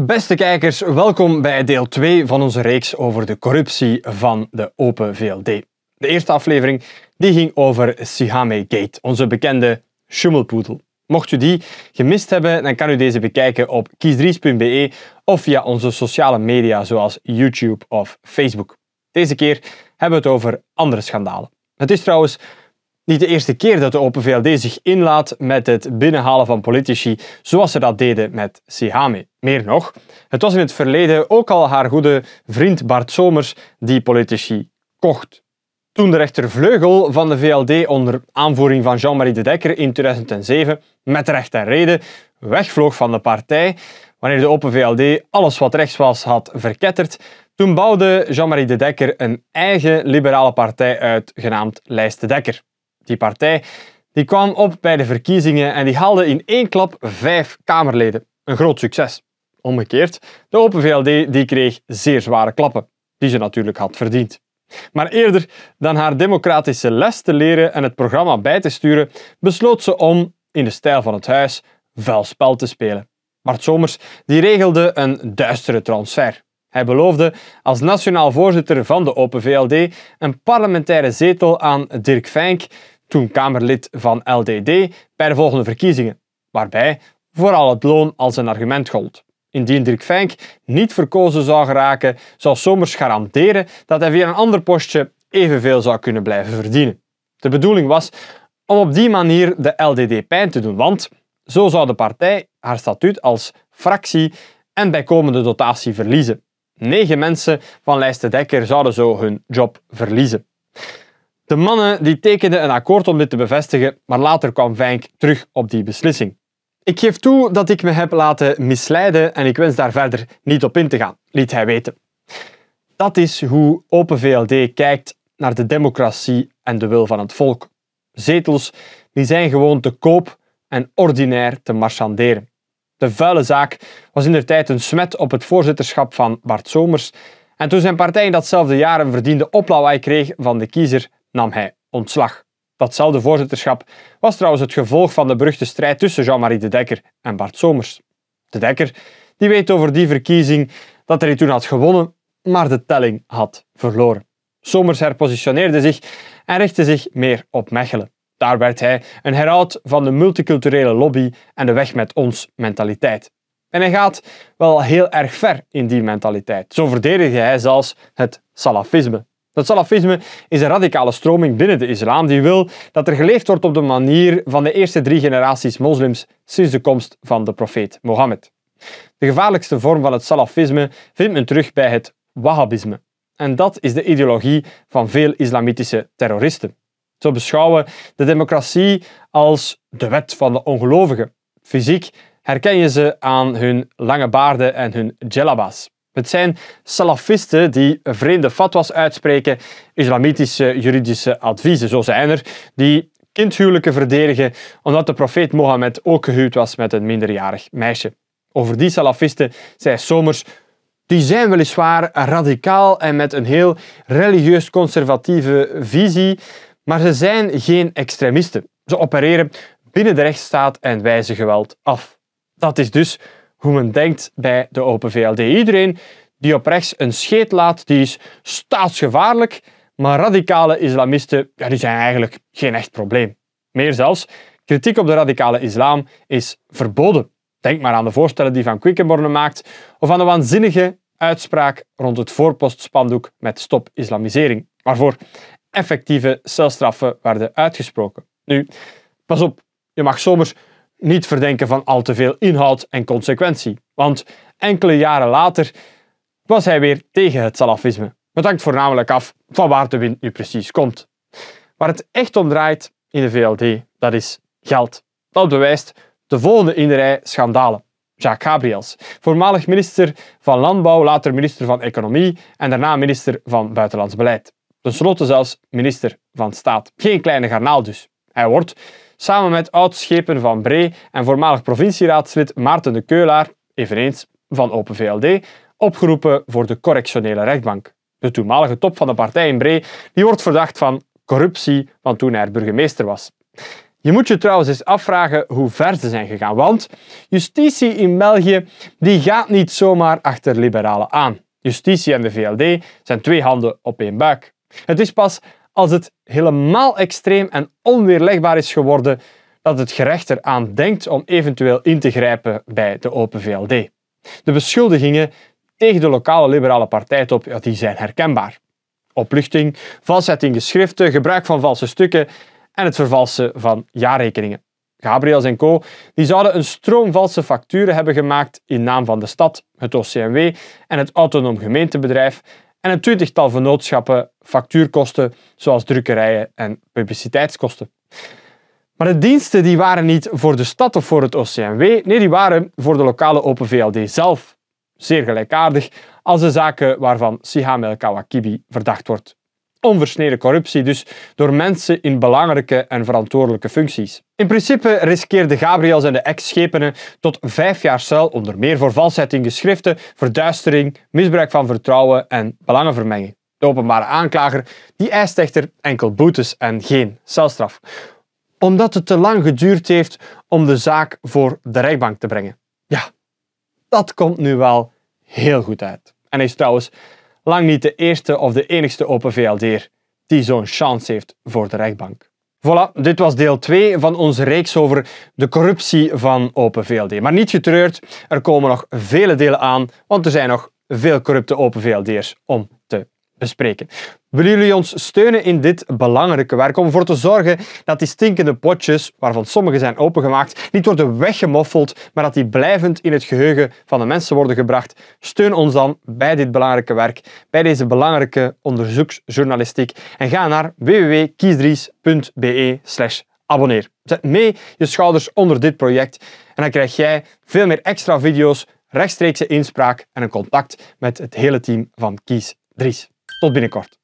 Beste kijkers, welkom bij deel 2 van onze reeks over de corruptie van de Open VLD. De eerste aflevering die ging over Sihame Gate, onze bekende schummelpoedel. Mocht u die gemist hebben, dan kan u deze bekijken op kiesdries.be of via onze sociale media zoals YouTube of Facebook. Deze keer hebben we het over andere schandalen. Het is trouwens niet de eerste keer dat de Open VLD zich inlaat met het binnenhalen van politici, zoals ze dat deden met Sihame. Meer nog, het was in het verleden ook al haar goede vriend Bart Somers die politici kocht. Toen de rechtervleugel van de VLD onder aanvoering van Jean-Marie de Dekker in 2007 met recht en reden wegvloog van de partij, wanneer de Open VLD alles wat rechts was had verketterd, toen bouwde Jean-Marie de Dekker een eigen liberale partij uit genaamd Lijst de Dekker. Die partij die kwam op bij de verkiezingen en die haalde in één klap vijf Kamerleden. Een groot succes. Omgekeerd, de Open VLD die kreeg zeer zware klappen, die ze natuurlijk had verdiend. Maar eerder dan haar democratische les te leren en het programma bij te sturen, besloot ze om, in de stijl van het huis, vuil spel te spelen. Bart Somers die regelde een duistere transfer. Hij beloofde als nationaal voorzitter van de Open VLD een parlementaire zetel aan Dirk Fink, toen Kamerlid van LDD, bij de volgende verkiezingen, waarbij vooral het loon als een argument gold. Indien Dirk Fink niet verkozen zou geraken, zou Somers garanderen dat hij via een ander postje evenveel zou kunnen blijven verdienen. De bedoeling was om op die manier de LDD pijn te doen, want zo zou de partij haar statuut als fractie en bijkomende dotatie verliezen. Negen mensen van lijst Dekker zouden zo hun job verliezen. De mannen die tekenden een akkoord om dit te bevestigen, maar later kwam Vink terug op die beslissing. Ik geef toe dat ik me heb laten misleiden en ik wens daar verder niet op in te gaan, liet hij weten. Dat is hoe Open VLD kijkt naar de democratie en de wil van het volk. Zetels die zijn gewoon te koop en ordinair te marchanderen. De vuile zaak was in der tijd een smet op het voorzitterschap van Bart Somers. En toen zijn partij in datzelfde jaar een verdiende oplawaai kreeg van de kiezer, nam hij ontslag. Datzelfde voorzitterschap was trouwens het gevolg van de beruchte strijd tussen Jean-Marie De Dekker en Bart Somers. De Dekker die weet over die verkiezing dat hij toen had gewonnen, maar de telling had verloren. Somers herpositioneerde zich en richtte zich meer op Mechelen. Daar werd hij een herhoud van de multiculturele lobby en de weg met ons mentaliteit. En hij gaat wel heel erg ver in die mentaliteit. Zo verdedigde hij zelfs het salafisme. Het salafisme is een radicale stroming binnen de islam die wil dat er geleefd wordt op de manier van de eerste drie generaties moslims sinds de komst van de profeet Mohammed. De gevaarlijkste vorm van het salafisme vindt men terug bij het wahhabisme. En dat is de ideologie van veel islamitische terroristen. Ze beschouwen de democratie als de wet van de ongelovigen. Fysiek herken je ze aan hun lange baarden en hun jellabas. Het zijn salafisten die vreemde fatwas uitspreken, islamitische eh, juridische adviezen, zo zijn er, die kindhuwelijken verdedigen omdat de profeet Mohammed ook gehuwd was met een minderjarig meisje. Over die salafisten zei Somers, die zijn weliswaar radicaal en met een heel religieus-conservatieve visie, maar ze zijn geen extremisten. Ze opereren binnen de rechtsstaat en wijzen geweld af. Dat is dus hoe men denkt bij de Open VLD. Iedereen die op rechts een scheet laat, die is staatsgevaarlijk. Maar radicale islamisten ja, die zijn eigenlijk geen echt probleem. Meer zelfs, kritiek op de radicale islam is verboden. Denk maar aan de voorstellen die Van Quickenborne maakt of aan de waanzinnige uitspraak rond het voorpostspandoek met stop islamisering, waarvoor effectieve celstraffen werden uitgesproken. Nu, pas op, je mag zomers niet verdenken van al te veel inhoud en consequentie. Want enkele jaren later was hij weer tegen het salafisme. Het hangt voornamelijk af van waar de wind nu precies komt. Waar het echt om draait in de VLD, dat is geld. Dat bewijst de volgende in de rij schandalen. Jacques Gabriels, voormalig minister van Landbouw, later minister van Economie en daarna minister van Buitenlands Beleid. Ten slotte zelfs minister van Staat. Geen kleine garnaal dus. Hij wordt samen met oud-schepen van Bree en voormalig provincieraadslid Maarten de Keulaar, eveneens van Open VLD, opgeroepen voor de correctionele rechtbank. De toenmalige top van de partij in Bree die wordt verdacht van corruptie van toen hij burgemeester was. Je moet je trouwens eens afvragen hoe ver ze zijn gegaan, want justitie in België die gaat niet zomaar achter liberalen aan. Justitie en de VLD zijn twee handen op één buik. Het is pas als het helemaal extreem en onweerlegbaar is geworden dat het gerecht eraan denkt om eventueel in te grijpen bij de Open VLD. De beschuldigingen tegen de lokale liberale partijtop ja, die zijn herkenbaar. Opluchting, valsheid in geschriften, gebruik van valse stukken en het vervalsen van jaarrekeningen. Gabriels en co. Die zouden een stroom valse facturen hebben gemaakt in naam van de stad, het OCMW en het autonoom gemeentebedrijf en een twintigtal vernootschappen factuurkosten zoals drukkerijen en publiciteitskosten. Maar de diensten die waren niet voor de stad of voor het OCMW, nee, die waren voor de lokale Open VLD zelf. Zeer gelijkaardig als de zaken waarvan el Kawakibi verdacht wordt onversneden corruptie, dus door mensen in belangrijke en verantwoordelijke functies. In principe riskeerden Gabriels en de ex-schepenen tot vijf jaar cel onder meer voor valsheid in geschriften, verduistering, misbruik van vertrouwen en belangenvermenging. De openbare aanklager die eist echter enkel boetes en geen celstraf, omdat het te lang geduurd heeft om de zaak voor de rechtbank te brengen. Ja, dat komt nu wel heel goed uit. En hij is trouwens lang niet de eerste of de enigste Open VLD'er die zo'n chance heeft voor de rechtbank. Voilà, dit was deel 2 van onze reeks over de corruptie van Open VLD. Maar niet getreurd, er komen nog vele delen aan, want er zijn nog veel corrupte Open VLD'ers om bespreken. Willen jullie ons steunen in dit belangrijke werk om ervoor te zorgen dat die stinkende potjes, waarvan sommige zijn opengemaakt, niet worden weggemoffeld, maar dat die blijvend in het geheugen van de mensen worden gebracht? Steun ons dan bij dit belangrijke werk, bij deze belangrijke onderzoeksjournalistiek en ga naar www.kiesdries.be abonneer. Zet mee je schouders onder dit project en dan krijg jij veel meer extra video's, rechtstreekse inspraak en een contact met het hele team van Kies tot binnenkort.